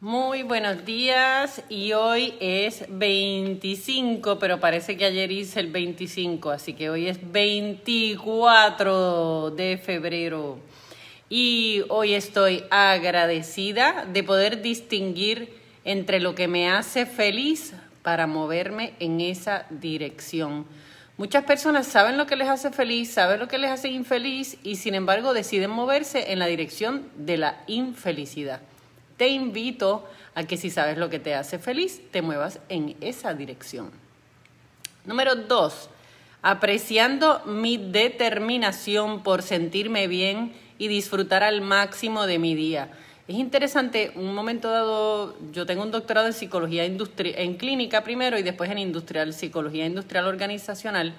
Muy buenos días y hoy es 25, pero parece que ayer hice el 25, así que hoy es 24 de febrero. Y hoy estoy agradecida de poder distinguir entre lo que me hace feliz para moverme en esa dirección. Muchas personas saben lo que les hace feliz, saben lo que les hace infeliz y sin embargo deciden moverse en la dirección de la infelicidad. Te invito a que si sabes lo que te hace feliz, te muevas en esa dirección. Número dos, apreciando mi determinación por sentirme bien y disfrutar al máximo de mi día. Es interesante, un momento dado, yo tengo un doctorado en psicología en clínica primero y después en industrial, psicología industrial organizacional.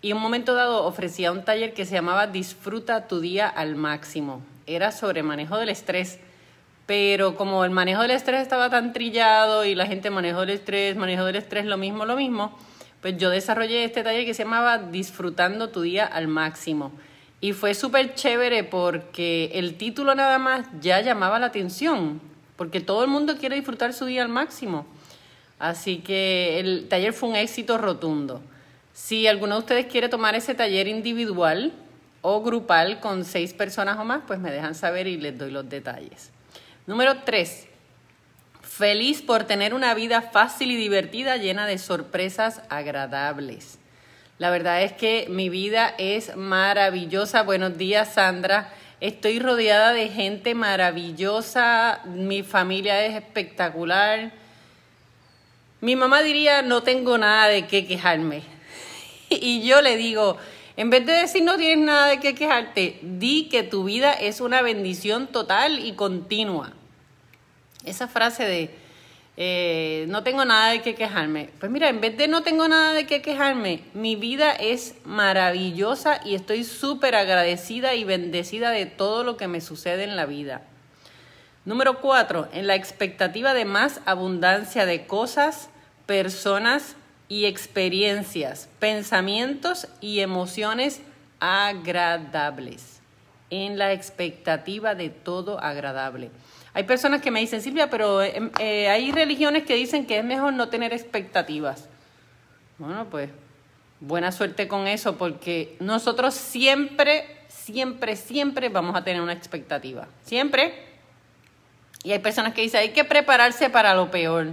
Y un momento dado ofrecía un taller que se llamaba Disfruta tu día al máximo. Era sobre manejo del estrés pero como el manejo del estrés estaba tan trillado y la gente manejó el estrés, manejo del estrés, lo mismo, lo mismo, pues yo desarrollé este taller que se llamaba Disfrutando tu día al máximo. Y fue súper chévere porque el título nada más ya llamaba la atención, porque todo el mundo quiere disfrutar su día al máximo. Así que el taller fue un éxito rotundo. Si alguno de ustedes quiere tomar ese taller individual o grupal con seis personas o más, pues me dejan saber y les doy los detalles. Número 3. Feliz por tener una vida fácil y divertida llena de sorpresas agradables. La verdad es que mi vida es maravillosa. Buenos días, Sandra. Estoy rodeada de gente maravillosa. Mi familia es espectacular. Mi mamá diría, no tengo nada de qué quejarme. y yo le digo, en vez de decir no tienes nada de qué quejarte, di que tu vida es una bendición total y continua. Esa frase de eh, no tengo nada de qué quejarme. Pues mira, en vez de no tengo nada de qué quejarme, mi vida es maravillosa y estoy súper agradecida y bendecida de todo lo que me sucede en la vida. Número cuatro, en la expectativa de más abundancia de cosas, personas y experiencias, pensamientos y emociones agradables en la expectativa de todo agradable. Hay personas que me dicen, Silvia, pero em, eh, hay religiones que dicen que es mejor no tener expectativas. Bueno, pues buena suerte con eso, porque nosotros siempre, siempre, siempre vamos a tener una expectativa. Siempre. Y hay personas que dicen, hay que prepararse para lo peor.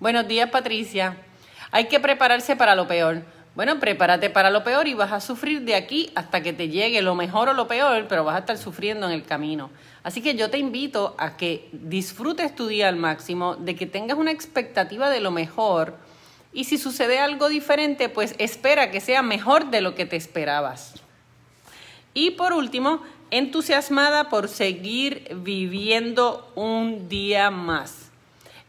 Buenos días, Patricia. Hay que prepararse para lo peor. Bueno, prepárate para lo peor y vas a sufrir de aquí hasta que te llegue lo mejor o lo peor, pero vas a estar sufriendo en el camino. Así que yo te invito a que disfrutes tu día al máximo, de que tengas una expectativa de lo mejor y si sucede algo diferente, pues espera que sea mejor de lo que te esperabas. Y por último, entusiasmada por seguir viviendo un día más.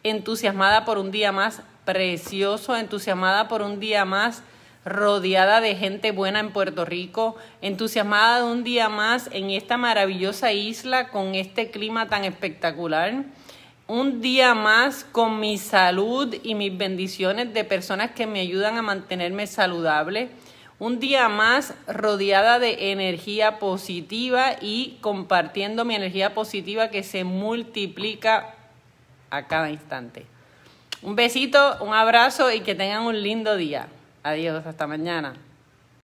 Entusiasmada por un día más precioso, entusiasmada por un día más rodeada de gente buena en Puerto Rico, entusiasmada de un día más en esta maravillosa isla con este clima tan espectacular. Un día más con mi salud y mis bendiciones de personas que me ayudan a mantenerme saludable. Un día más rodeada de energía positiva y compartiendo mi energía positiva que se multiplica a cada instante. Un besito, un abrazo y que tengan un lindo día. Adiós, hasta mañana.